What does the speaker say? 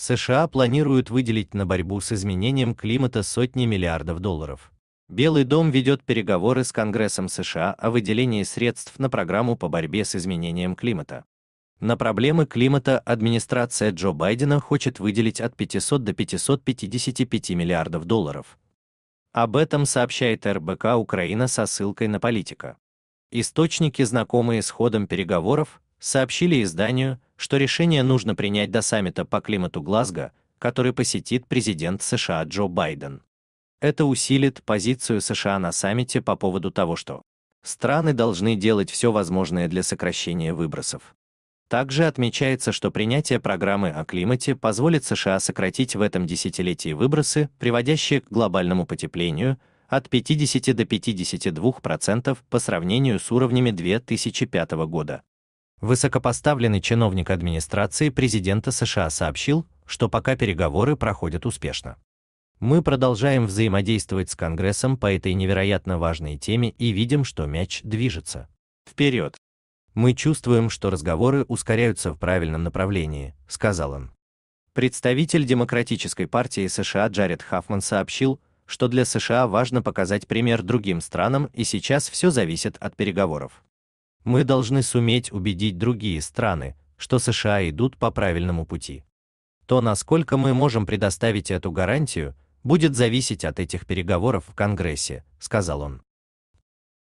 США планируют выделить на борьбу с изменением климата сотни миллиардов долларов. Белый дом ведет переговоры с Конгрессом США о выделении средств на программу по борьбе с изменением климата. На проблемы климата администрация Джо Байдена хочет выделить от 500 до 555 миллиардов долларов. Об этом сообщает РБК Украина со ссылкой на политика. Источники, знакомые с ходом переговоров, сообщили изданию, что решение нужно принять до саммита по климату Глазго, который посетит президент США Джо Байден. Это усилит позицию США на саммите по поводу того, что страны должны делать все возможное для сокращения выбросов. Также отмечается, что принятие программы о климате позволит США сократить в этом десятилетии выбросы, приводящие к глобальному потеплению, от 50 до 52% по сравнению с уровнями 2005 года. Высокопоставленный чиновник администрации президента США сообщил, что пока переговоры проходят успешно. Мы продолжаем взаимодействовать с Конгрессом по этой невероятно важной теме и видим, что мяч движется. Вперед! Мы чувствуем, что разговоры ускоряются в правильном направлении, сказал он. Представитель Демократической партии США Джаред Хаффман сообщил, что для США важно показать пример другим странам и сейчас все зависит от переговоров. Мы должны суметь убедить другие страны, что США идут по правильному пути. То, насколько мы можем предоставить эту гарантию, будет зависеть от этих переговоров в Конгрессе, сказал он.